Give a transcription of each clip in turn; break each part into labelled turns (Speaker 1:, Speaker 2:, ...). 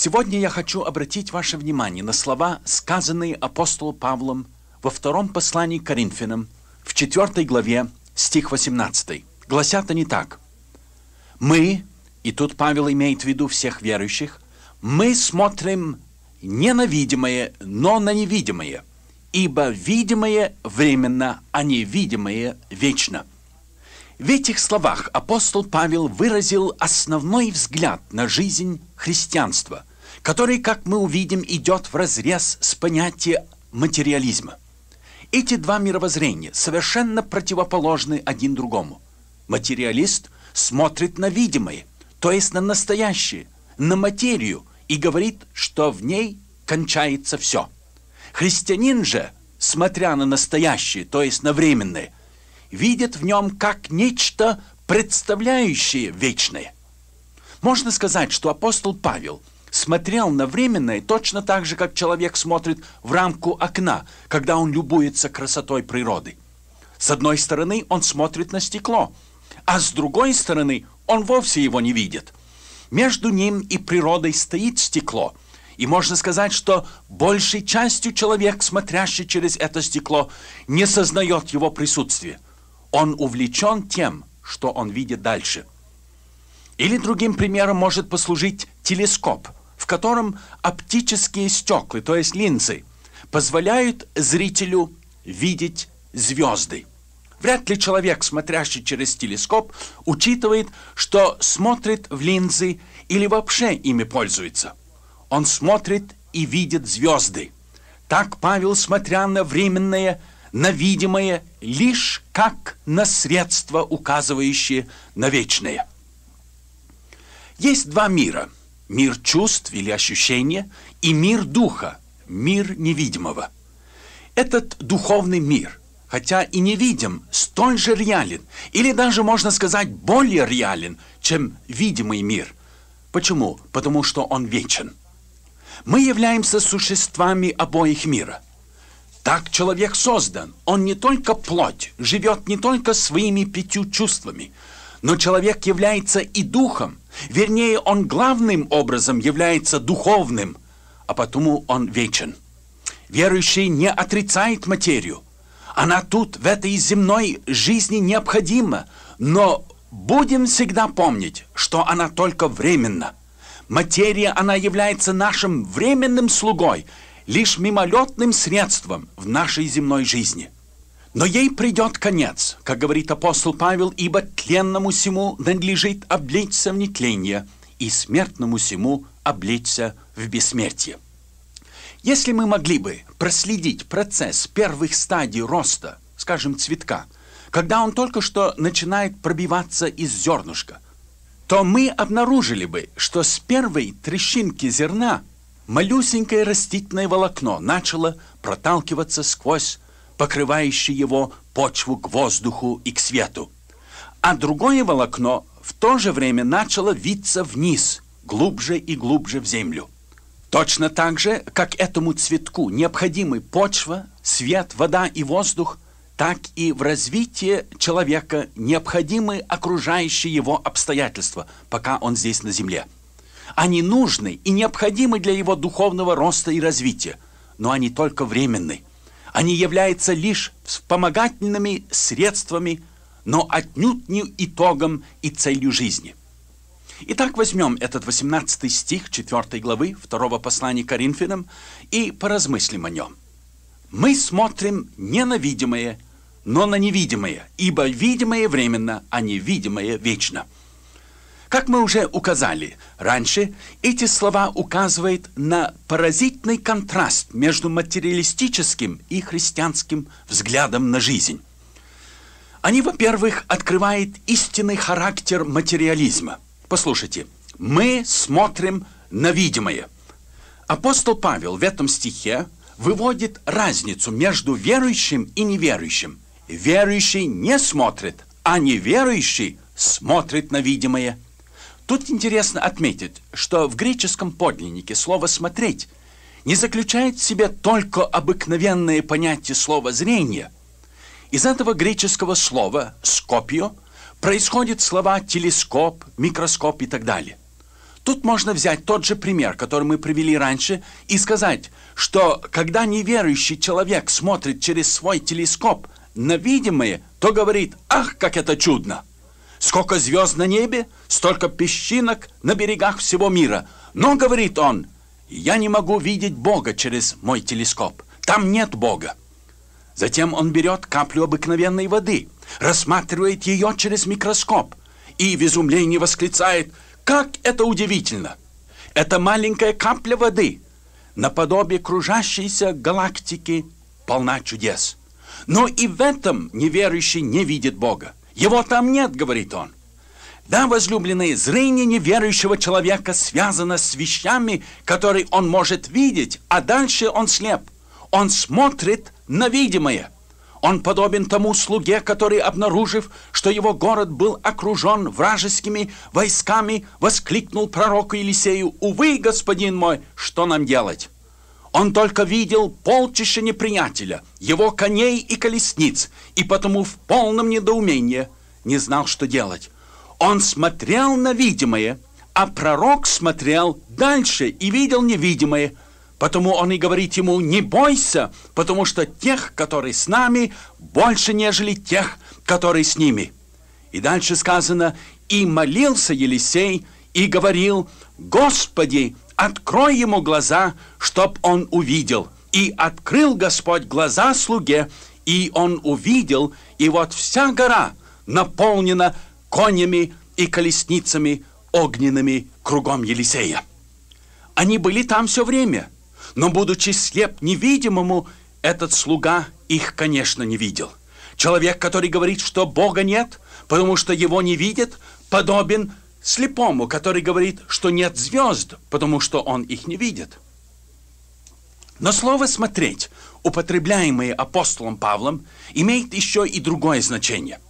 Speaker 1: Сегодня я хочу обратить ваше внимание на слова, сказанные апостолом Павлом во втором послании к Коринфянам, в 4 главе, стих 18. Гласят они так. «Мы, и тут Павел имеет в виду всех верующих, мы смотрим не на видимое, но на невидимое, ибо видимое временно, а невидимое вечно». В этих словах апостол Павел выразил основной взгляд на жизнь христианства, который, как мы увидим, идет вразрез с понятием материализма. Эти два мировоззрения совершенно противоположны один другому. Материалист смотрит на видимое, то есть на настоящее, на материю, и говорит, что в ней кончается все. Христианин же, смотря на настоящее, то есть на временное, видит в нем как нечто, представляющее вечное. Можно сказать, что апостол Павел – смотрел на временное точно так же, как человек смотрит в рамку окна, когда он любуется красотой природы. С одной стороны он смотрит на стекло, а с другой стороны он вовсе его не видит. Между ним и природой стоит стекло, и можно сказать, что большей частью человек, смотрящий через это стекло, не сознает его присутствие. Он увлечен тем, что он видит дальше. Или другим примером может послужить телескоп – в котором оптические стекла, то есть линзы, позволяют зрителю видеть звезды. Вряд ли человек, смотрящий через телескоп, учитывает, что смотрит в линзы или вообще ими пользуется. Он смотрит и видит звезды. Так Павел, смотря на временное, на видимое, лишь как на средство, указывающее на вечное. Есть два мира – мир чувств или ощущения и мир духа, мир невидимого. Этот духовный мир, хотя и невидим, столь же реален, или даже, можно сказать, более реален, чем видимый мир. Почему? Потому что он вечен. Мы являемся существами обоих мира – так человек создан. Он не только плоть, живет не только своими пятью чувствами, но человек является и духом. Вернее, он главным образом является духовным, а потому он вечен. Верующий не отрицает материю. Она тут, в этой земной жизни необходима. Но будем всегда помнить, что она только временна. Материя, она является нашим временным слугой, лишь мимолетным средством в нашей земной жизни – но ей придет конец, как говорит апостол Павел, ибо тленному сему надлежит облечься в нетление, и смертному сему облечься в бессмертие. Если мы могли бы проследить процесс первых стадий роста, скажем, цветка, когда он только что начинает пробиваться из зернышка, то мы обнаружили бы, что с первой трещинки зерна малюсенькое растительное волокно начало проталкиваться сквозь покрывающий его почву к воздуху и к свету. А другое волокно в то же время начало виться вниз, глубже и глубже в землю. Точно так же, как этому цветку необходимы почва, свет, вода и воздух, так и в развитии человека необходимы окружающие его обстоятельства, пока он здесь на земле. Они нужны и необходимы для его духовного роста и развития, но они только временны. Они являются лишь вспомогательными средствами, но отнюдь не итогом и целью жизни. Итак, возьмем этот 18 стих 4 главы 2 послания Коринфянам и поразмыслим о нем. «Мы смотрим не на видимое, но на невидимое, ибо видимое временно, а невидимое вечно». Как мы уже указали раньше, эти слова указывают на паразитный контраст между материалистическим и христианским взглядом на жизнь. Они, во-первых, открывают истинный характер материализма. Послушайте, мы смотрим на видимое. Апостол Павел в этом стихе выводит разницу между верующим и неверующим. Верующий не смотрит, а неверующий смотрит на видимое – Тут интересно отметить, что в греческом подлиннике слово «смотреть» не заключает в себе только обыкновенное понятие слова «зрение». Из этого греческого слова «скопио» происходят слова «телескоп», «микроскоп» и так далее. Тут можно взять тот же пример, который мы привели раньше, и сказать, что когда неверующий человек смотрит через свой телескоп на видимое, то говорит «Ах, как это чудно!» Сколько звезд на небе, столько песчинок на берегах всего мира. Но, говорит он, я не могу видеть Бога через мой телескоп. Там нет Бога. Затем он берет каплю обыкновенной воды, рассматривает ее через микроскоп и в изумлении восклицает, как это удивительно! Это маленькая капля воды, наподобие кружащейся галактики, полна чудес. Но и в этом неверующий не видит Бога. Его там нет, говорит он. Да, возлюбленные, зрение неверующего человека связано с вещами, которые он может видеть, а дальше он слеп. Он смотрит на видимое. Он подобен тому слуге, который, обнаружив, что его город был окружен вражескими войсками, воскликнул пророку Елисею, «Увы, господин мой, что нам делать?» Он только видел полчища неприятеля, его коней и колесниц, и потому в полном недоумении не знал, что делать. Он смотрел на видимое, а пророк смотрел дальше и видел невидимое. Потому он и говорит ему, не бойся, потому что тех, которые с нами, больше, нежели тех, которые с ними. И дальше сказано, и молился Елисей, и говорил, Господи, Открой ему глаза, чтоб он увидел. И открыл Господь глаза слуге, и он увидел, и вот вся гора наполнена конями и колесницами огненными кругом Елисея. Они были там все время, но, будучи слеп невидимому, этот слуга их, конечно, не видел. Человек, который говорит, что Бога нет, потому что его не видит, подобен слепому, который говорит, что нет звезд, потому что он их не видит. Но слово «смотреть», употребляемое апостолом Павлом, имеет еще и другое значение.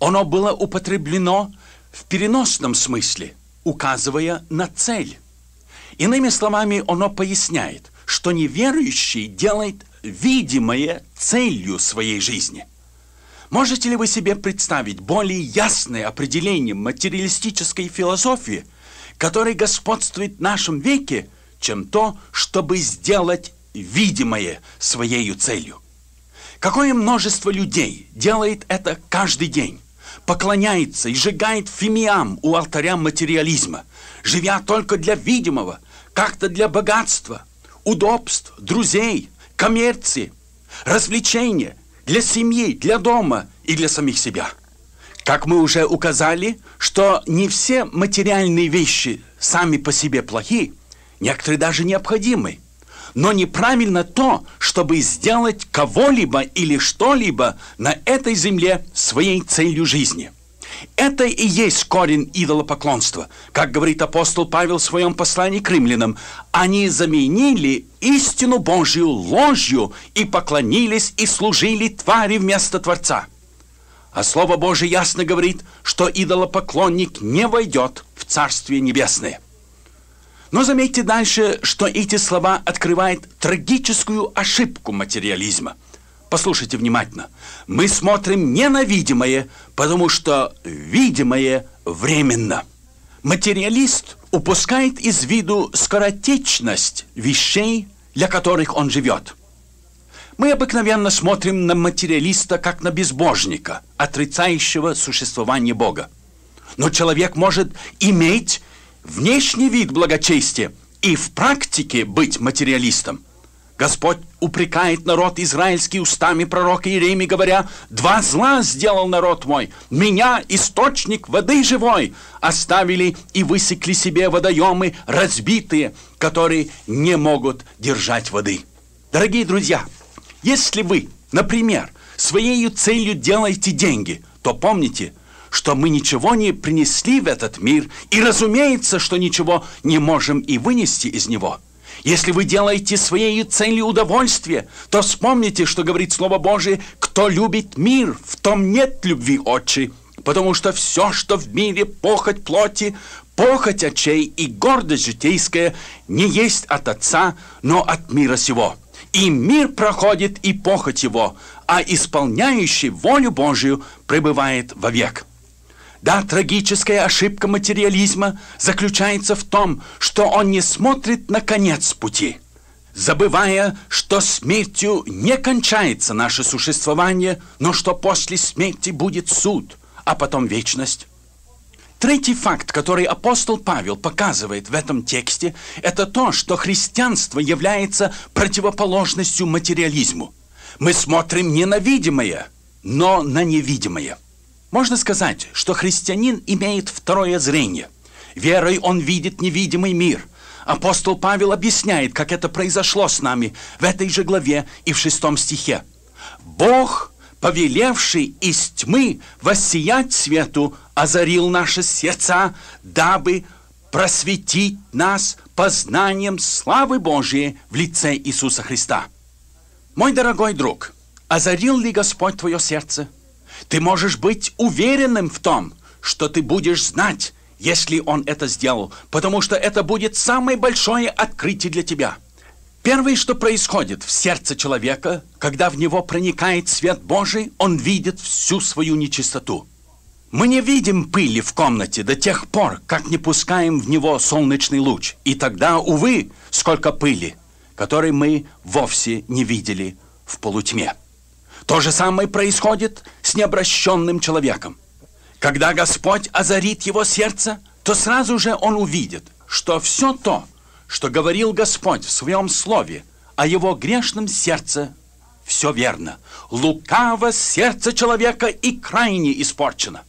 Speaker 1: Оно было употреблено в переносном смысле, указывая на цель. Иными словами, оно поясняет, что неверующий делает видимое целью своей жизни. Можете ли вы себе представить более ясное определение материалистической философии, которой господствует в нашем веке, чем то, чтобы сделать видимое своей целью? Какое множество людей делает это каждый день, поклоняется и сжигает фимиам у алтаря материализма, живя только для видимого, как-то для богатства, удобств, друзей, коммерции, развлечения, для семьи, для дома и для самих себя. Как мы уже указали, что не все материальные вещи сами по себе плохи, некоторые даже необходимы. Но неправильно то, чтобы сделать кого-либо или что-либо на этой земле своей целью жизни – это и есть корень идолопоклонства. Как говорит апостол Павел в своем послании к римлянам, они заменили истину Божью ложью и поклонились и служили твари вместо Творца. А Слово Божье ясно говорит, что идолопоклонник не войдет в Царствие Небесное. Но заметьте дальше, что эти слова открывают трагическую ошибку материализма – Послушайте внимательно. Мы смотрим не на видимое, потому что видимое временно. Материалист упускает из виду скоротечность вещей, для которых он живет. Мы обыкновенно смотрим на материалиста как на безбожника, отрицающего существование Бога. Но человек может иметь внешний вид благочестия и в практике быть материалистом – Господь упрекает народ израильский устами пророка Иеремии, говоря, «Два зла сделал народ мой, меня, источник воды живой, оставили и высекли себе водоемы разбитые, которые не могут держать воды». Дорогие друзья, если вы, например, своей целью делаете деньги, то помните, что мы ничего не принесли в этот мир, и разумеется, что ничего не можем и вынести из него – если вы делаете своей целью удовольствие, то вспомните, что говорит Слово Божие, кто любит мир, в том нет любви отчи, потому что все, что в мире похоть плоти, похоть очей и гордость житейская не есть от Отца, но от мира сего. И мир проходит, и похоть его, а исполняющий волю Божию пребывает вовек. Да, трагическая ошибка материализма заключается в том, что он не смотрит на конец пути, забывая, что смертью не кончается наше существование, но что после смерти будет суд, а потом вечность. Третий факт, который апостол Павел показывает в этом тексте, это то, что христианство является противоположностью материализму. Мы смотрим не на видимое, но на невидимое – можно сказать, что христианин имеет второе зрение. Верой он видит невидимый мир. Апостол Павел объясняет, как это произошло с нами в этой же главе и в шестом стихе. «Бог, повелевший из тьмы воссиять свету, озарил наши сердца, дабы просветить нас познанием славы Божией в лице Иисуса Христа». Мой дорогой друг, озарил ли Господь твое сердце – ты можешь быть уверенным в том, что ты будешь знать, если он это сделал, потому что это будет самое большое открытие для тебя. Первое, что происходит в сердце человека, когда в него проникает свет Божий, он видит всю свою нечистоту. Мы не видим пыли в комнате до тех пор, как не пускаем в него солнечный луч. И тогда, увы, сколько пыли, которой мы вовсе не видели в полутьме. То же самое происходит с необращенным человеком. Когда Господь озарит его сердце, то сразу же он увидит, что все то, что говорил Господь в своем слове о его грешном сердце, все верно. Лукаво сердце человека и крайне испорчено.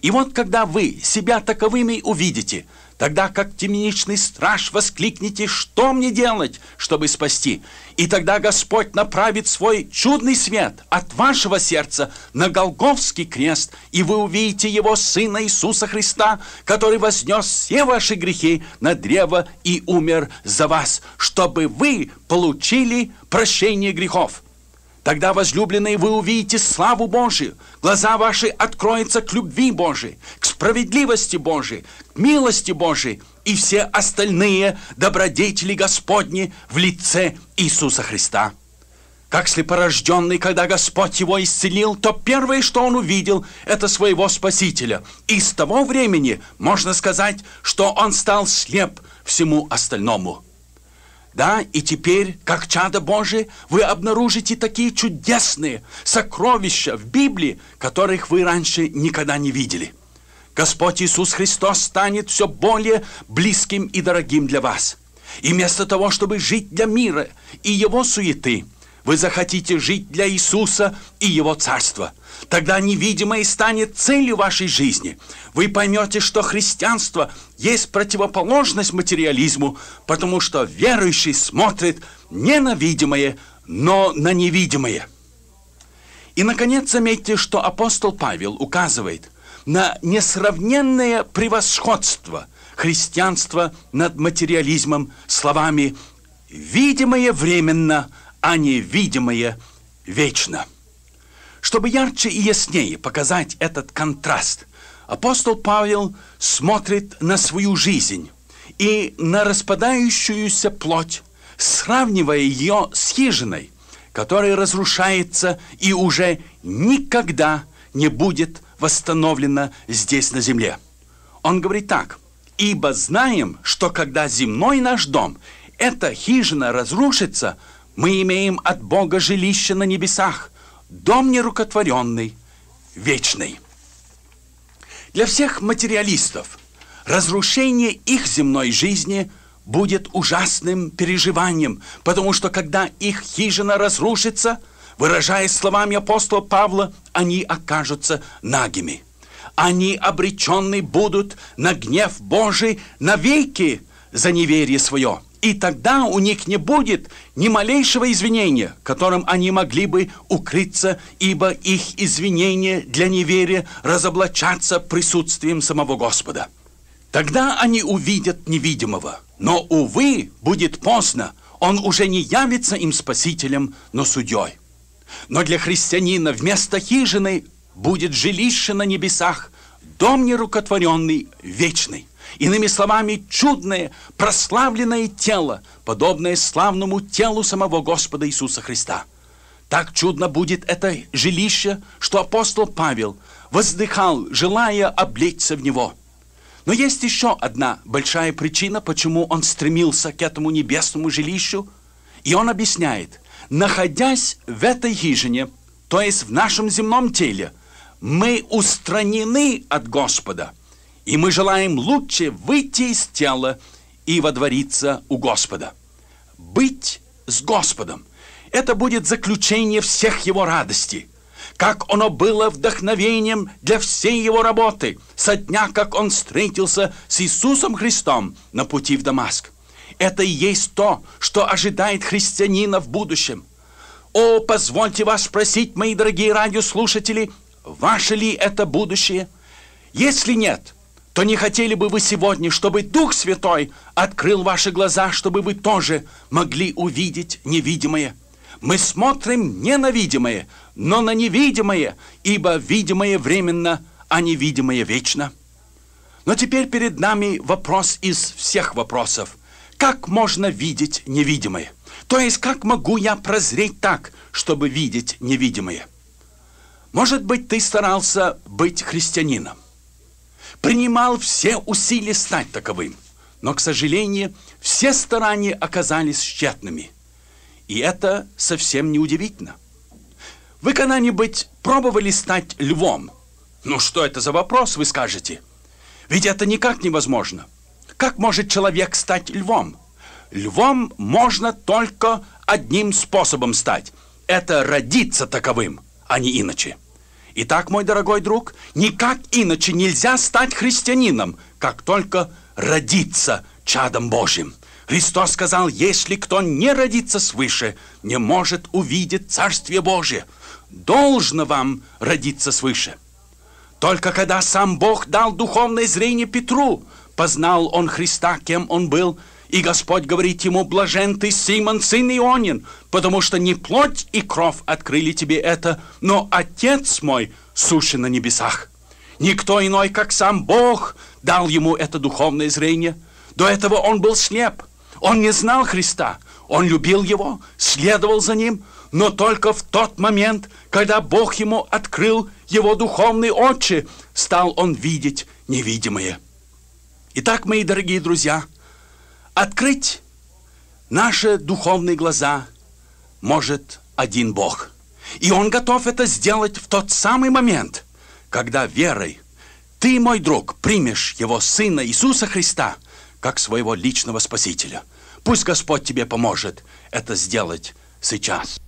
Speaker 1: И вот когда вы себя таковыми увидите – Тогда, как темничный страж, воскликните, что мне делать, чтобы спасти? И тогда Господь направит свой чудный свет от вашего сердца на Голговский крест, и вы увидите Его Сына Иисуса Христа, который вознес все ваши грехи на древо и умер за вас, чтобы вы получили прощение грехов. Тогда, возлюбленные, вы увидите славу Божию. Глаза ваши откроются к любви Божией, к справедливости Божией, к милости Божией и все остальные добродетели Господни в лице Иисуса Христа. Как слепорожденный, когда Господь его исцелил, то первое, что он увидел, это своего Спасителя. И с того времени можно сказать, что он стал слеп всему остальному. Да, и теперь, как чадо Божие, вы обнаружите такие чудесные сокровища в Библии, которых вы раньше никогда не видели. Господь Иисус Христос станет все более близким и дорогим для вас. И вместо того, чтобы жить для мира и его суеты – вы захотите жить для Иисуса и Его Царства. Тогда невидимое станет целью вашей жизни. Вы поймете, что христианство есть противоположность материализму, потому что верующий смотрит не на видимое, но на невидимое. И, наконец, заметьте, что апостол Павел указывает на несравненное превосходство христианства над материализмом словами «видимое временно – а невидимое вечно. Чтобы ярче и яснее показать этот контраст, апостол Павел смотрит на свою жизнь и на распадающуюся плоть, сравнивая ее с хижиной, которая разрушается и уже никогда не будет восстановлена здесь на земле. Он говорит так, «Ибо знаем, что когда земной наш дом, эта хижина разрушится, мы имеем от Бога жилище на небесах, дом нерукотворенный, вечный. Для всех материалистов разрушение их земной жизни будет ужасным переживанием, потому что когда их хижина разрушится, выражаясь словами апостола Павла, они окажутся нагими. Они обреченные будут на гнев Божий навеки за неверие свое – и тогда у них не будет ни малейшего извинения, которым они могли бы укрыться, ибо их извинения для неверия разоблачатся присутствием самого Господа. Тогда они увидят невидимого. Но, увы, будет поздно. Он уже не явится им спасителем, но судьей. Но для христианина вместо хижины будет жилище на небесах, дом нерукотворенный, вечный. Иными словами, чудное, прославленное тело, подобное славному телу самого Господа Иисуса Христа. Так чудно будет это жилище, что апостол Павел воздыхал, желая облечься в него. Но есть еще одна большая причина, почему он стремился к этому небесному жилищу, и он объясняет, находясь в этой хижине, то есть в нашем земном теле, мы устранены от Господа – и мы желаем лучше выйти из тела и водвориться у Господа. Быть с Господом – это будет заключение всех его радостей, как оно было вдохновением для всей его работы со дня, как он встретился с Иисусом Христом на пути в Дамаск. Это и есть то, что ожидает христианина в будущем. О, позвольте вас спросить, мои дорогие радиослушатели, ваше ли это будущее? Если нет – то не хотели бы вы сегодня, чтобы Дух Святой открыл ваши глаза, чтобы вы тоже могли увидеть невидимое? Мы смотрим не на видимое, но на невидимое, ибо видимое временно, а невидимое вечно. Но теперь перед нами вопрос из всех вопросов. Как можно видеть невидимое? То есть, как могу я прозреть так, чтобы видеть невидимое? Может быть, ты старался быть христианином принимал все усилия стать таковым. Но, к сожалению, все старания оказались тщетными. И это совсем не удивительно. Вы когда-нибудь пробовали стать львом? Ну что это за вопрос, вы скажете? Ведь это никак невозможно. Как может человек стать львом? Львом можно только одним способом стать. Это родиться таковым, а не иначе. Итак, мой дорогой друг, никак иначе нельзя стать христианином, как только родиться чадом Божьим. Христос сказал, если кто не родится свыше, не может увидеть Царствие Божие. Должно вам родиться свыше. Только когда сам Бог дал духовное зрение Петру, познал он Христа, кем он был – и Господь говорит ему, блажен ты, Симон, сын Ионин, потому что не плоть и кровь открыли тебе это, но Отец мой суши на небесах. Никто иной, как сам Бог, дал ему это духовное зрение. До этого он был слеп, он не знал Христа, он любил его, следовал за ним, но только в тот момент, когда Бог ему открыл его духовные очи, стал он видеть невидимое. Итак, мои дорогие друзья – Открыть наши духовные глаза может один Бог. И Он готов это сделать в тот самый момент, когда верой ты, мой друг, примешь Его Сына Иисуса Христа как своего личного Спасителя. Пусть Господь тебе поможет это сделать сейчас.